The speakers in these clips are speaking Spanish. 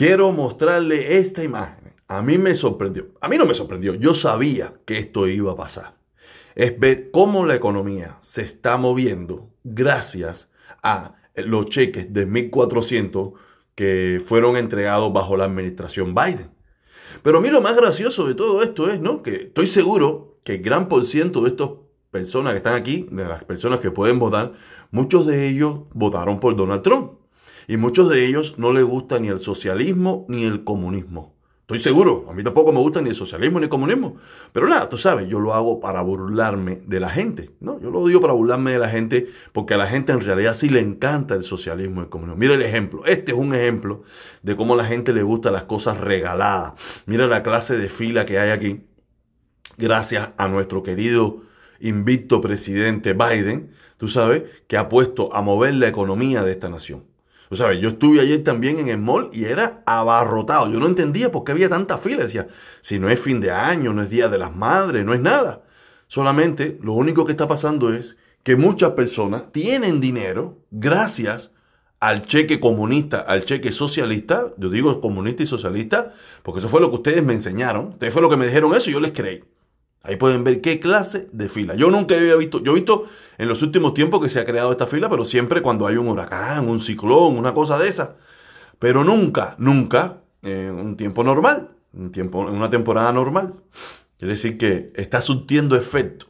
Quiero mostrarle esta imagen. A mí me sorprendió. A mí no me sorprendió. Yo sabía que esto iba a pasar. Es ver cómo la economía se está moviendo gracias a los cheques de 1.400 que fueron entregados bajo la administración Biden. Pero a mí lo más gracioso de todo esto es, ¿no? Que estoy seguro que el gran por ciento de estas personas que están aquí, de las personas que pueden votar, muchos de ellos votaron por Donald Trump. Y muchos de ellos no les gusta ni el socialismo ni el comunismo. Estoy seguro, a mí tampoco me gusta ni el socialismo ni el comunismo. Pero nada, tú sabes, yo lo hago para burlarme de la gente, ¿no? Yo lo digo para burlarme de la gente porque a la gente en realidad sí le encanta el socialismo y el comunismo. Mira el ejemplo, este es un ejemplo de cómo a la gente le gustan las cosas regaladas. Mira la clase de fila que hay aquí. Gracias a nuestro querido invicto presidente Biden, tú sabes, que ha puesto a mover la economía de esta nación. Tú sabes, yo estuve ayer también en el mall y era abarrotado. Yo no entendía por qué había tanta fila. Decía, si no es fin de año, no es Día de las Madres, no es nada. Solamente lo único que está pasando es que muchas personas tienen dinero gracias al cheque comunista, al cheque socialista. Yo digo comunista y socialista porque eso fue lo que ustedes me enseñaron. Ustedes fue lo que me dijeron eso y yo les creí. Ahí pueden ver qué clase de fila. Yo nunca había visto, yo he visto en los últimos tiempos que se ha creado esta fila, pero siempre cuando hay un huracán, un ciclón, una cosa de esa. Pero nunca, nunca en eh, un tiempo normal, un tiempo, en una temporada normal. Es decir, que está surtiendo efecto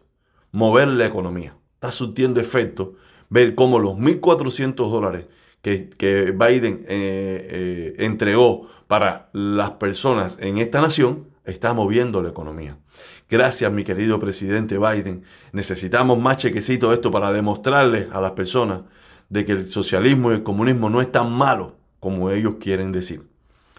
mover la economía. Está surtiendo efecto ver cómo los 1.400 dólares que, Biden eh, eh, entregó para las personas en esta nación está moviendo la economía. Gracias, mi querido presidente Biden. Necesitamos más chequecito de esto para demostrarles a las personas de que el socialismo y el comunismo no es tan malo como ellos quieren decir.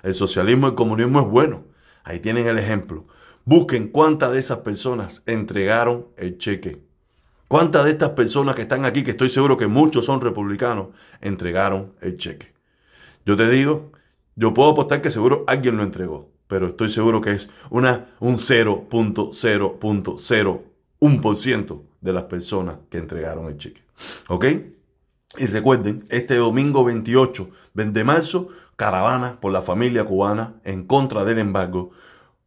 El socialismo y el comunismo es bueno. Ahí tienen el ejemplo. Busquen cuántas de esas personas entregaron el cheque. Cuántas de estas personas que están aquí, que estoy seguro que muchos son republicanos, entregaron el cheque. Yo te digo, yo puedo apostar que seguro alguien lo entregó pero estoy seguro que es una, un 0.0.01% de las personas que entregaron el cheque. ¿Ok? Y recuerden, este domingo 28 de marzo, caravana por la familia cubana en contra del embargo,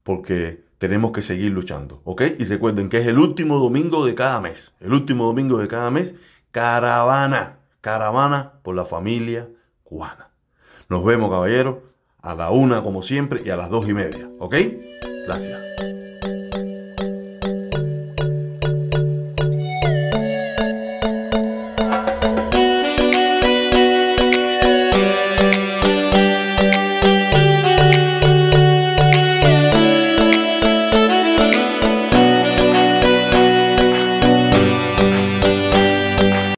porque tenemos que seguir luchando. ¿Ok? Y recuerden que es el último domingo de cada mes, el último domingo de cada mes, caravana, caravana por la familia cubana. Nos vemos, caballeros a la una como siempre y a las dos y media. ¿Ok? Gracias.